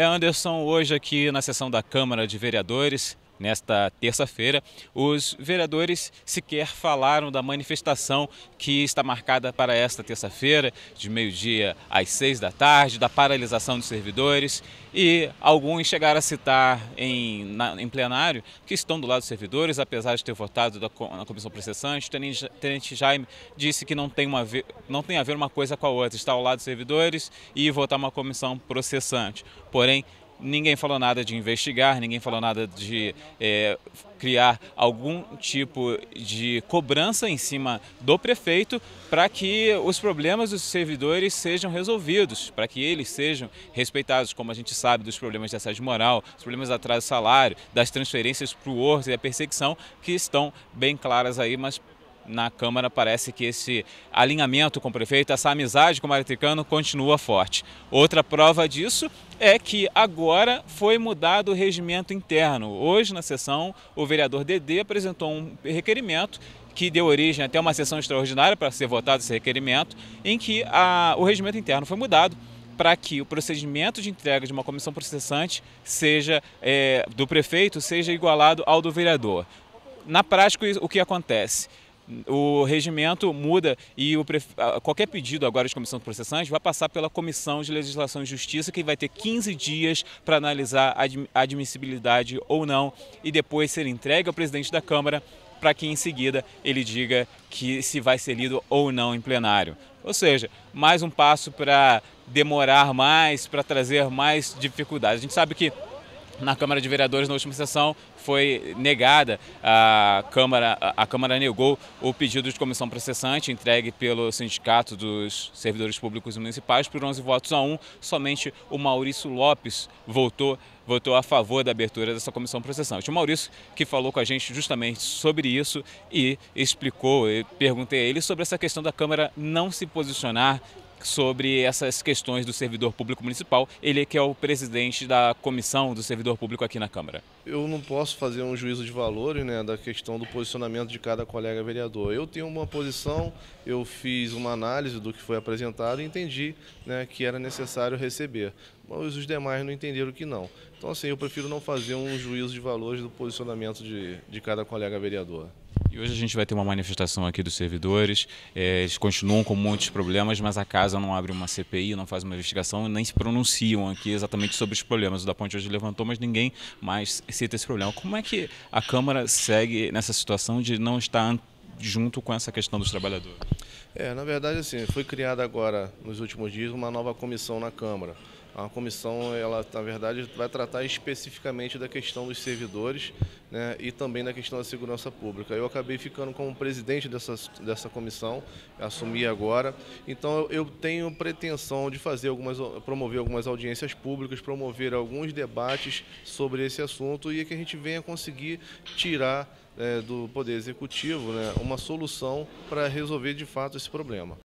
é Anderson, hoje aqui na sessão da Câmara de Vereadores nesta terça-feira, os vereadores sequer falaram da manifestação que está marcada para esta terça-feira, de meio-dia às seis da tarde, da paralisação dos servidores. E alguns chegaram a citar em, na, em plenário que estão do lado dos servidores, apesar de ter votado da, na comissão processante. O tenente Jaime disse que não tem, uma, não tem a ver uma coisa com a outra, estar ao lado dos servidores e votar uma comissão processante. Porém, ninguém falou nada de investigar, ninguém falou nada de é, criar algum tipo de cobrança em cima do prefeito para que os problemas dos servidores sejam resolvidos, para que eles sejam respeitados, como a gente sabe dos problemas de assédio moral, dos problemas de atraso de salário, das transferências para o Horto e a perseguição, que estão bem claras aí, mas na Câmara parece que esse alinhamento com o prefeito, essa amizade com o Maritecano continua forte. Outra prova disso é que agora foi mudado o regimento interno. Hoje, na sessão, o vereador Dedê apresentou um requerimento que deu origem até uma sessão extraordinária para ser votado esse requerimento, em que a, o regimento interno foi mudado para que o procedimento de entrega de uma comissão processante seja é, do prefeito seja igualado ao do vereador. Na prática, o que acontece? o regimento muda e o, qualquer pedido agora de comissão de processantes vai passar pela Comissão de Legislação e Justiça, que vai ter 15 dias para analisar a admissibilidade ou não e depois ser entregue ao presidente da Câmara para que em seguida ele diga que se vai ser lido ou não em plenário. Ou seja, mais um passo para demorar mais, para trazer mais dificuldades. A gente sabe que na Câmara de Vereadores na última sessão foi negada. A Câmara, a Câmara negou o pedido de comissão processante entregue pelo Sindicato dos Servidores Públicos Municipais por 11 votos a 1. Somente o Maurício Lopes votou votou a favor da abertura dessa comissão processante. O Maurício que falou com a gente justamente sobre isso e explicou, perguntei a ele sobre essa questão da Câmara não se posicionar sobre essas questões do servidor público municipal. Ele é que é o presidente da comissão do servidor público aqui na Câmara. Eu não posso fazer um juízo de valores né, da questão do posicionamento de cada colega vereador. Eu tenho uma posição, eu fiz uma análise do que foi apresentado e entendi né, que era necessário receber. Mas os demais não entenderam que não. Então, assim, eu prefiro não fazer um juízo de valores do posicionamento de, de cada colega vereador hoje a gente vai ter uma manifestação aqui dos servidores. É, eles continuam com muitos problemas, mas a casa não abre uma CPI, não faz uma investigação e nem se pronunciam aqui exatamente sobre os problemas. O da Ponte hoje levantou, mas ninguém mais cita esse problema. Como é que a Câmara segue nessa situação de não estar junto com essa questão dos trabalhadores? É, na verdade, assim, foi criada agora, nos últimos dias, uma nova comissão na Câmara a comissão, ela, na verdade, vai tratar especificamente da questão dos servidores né, e também da questão da segurança pública. Eu acabei ficando como presidente dessa, dessa comissão, assumi agora. Então, eu, tenho pretensão de fazer algumas, promover algumas audiências públicas, promover alguns debates sobre esse assunto e que a gente venha conseguir tirar é, do Poder Executivo né, uma solução para resolver de fato esse problema.